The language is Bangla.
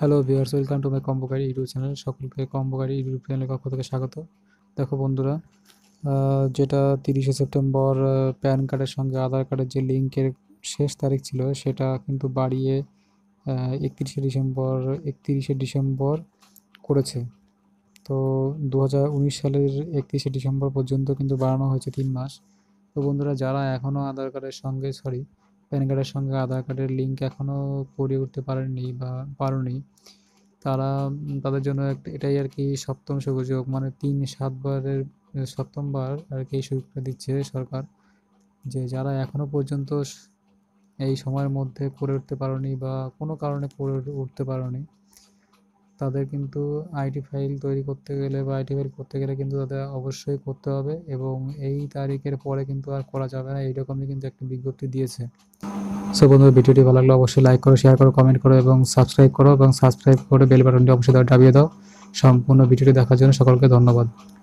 hello viewers welcome to my কম্বোকারি ইউটিউব চ্যানেল সকলকে কম্বোকারি ইউটিউব চ্যানেলের পক্ষ থেকে স্বাগত দেখো বন্ধুরা যেটা তিরিশে সেপ্টেম্বর প্যান কার্ডের সঙ্গে আধার কার্ডের যে লিঙ্কের শেষ তারিখ ছিল সেটা কিন্তু বাড়িয়ে একত্রিশে ডিসেম্বর একত্রিশে ডিসেম্বর করেছে তো দু সালের একত্রিশে ডিসেম্বর পর্যন্ত কিন্তু বাড়ানো হয়েছে তিন মাস তো বন্ধুরা যারা এখনও আধার কার্ডের সঙ্গে সরি প্যান কার্ডের সঙ্গে আধার কার্ডের লিঙ্ক এখনও করিয়ে উঠতে পারেননি বা নি তারা তাদের জন্য একটা এটাই আর কি সপ্তম সুযোগ মানে তিন সাতবারের সপ্তমবার আর কি সুযোগটা দিচ্ছে সরকার যে যারা এখনও পর্যন্ত এই সময়ের মধ্যে করে উঠতে পারোনি বা কোনো কারণে করে উঠতে নি তাদের কিন্তু আইটি ফাইল তৈরি করতে গেলে বা আইটি ফাইল করতে গেলে কিন্তু তাদের অবশ্যই করতে হবে এবং এই তারিখের পরে কিন্তু আর করা যাবে না এইরকমই কিন্তু একটা বিজ্ঞপ্তি দিয়েছে সো বন্ধুরা ভিডিওটি ভালো লাগলে অবশ্যই লাইক করো শেয়ার করো কমেন্ট করো এবং সাবস্ক্রাইব করো এবং সাবস্ক্রাইব করে বেল বাটনটি অবশ্যই দাবিয়ে দাও সম্পূর্ণ ভিডিওটি দেখার জন্য সকলকে ধন্যবাদ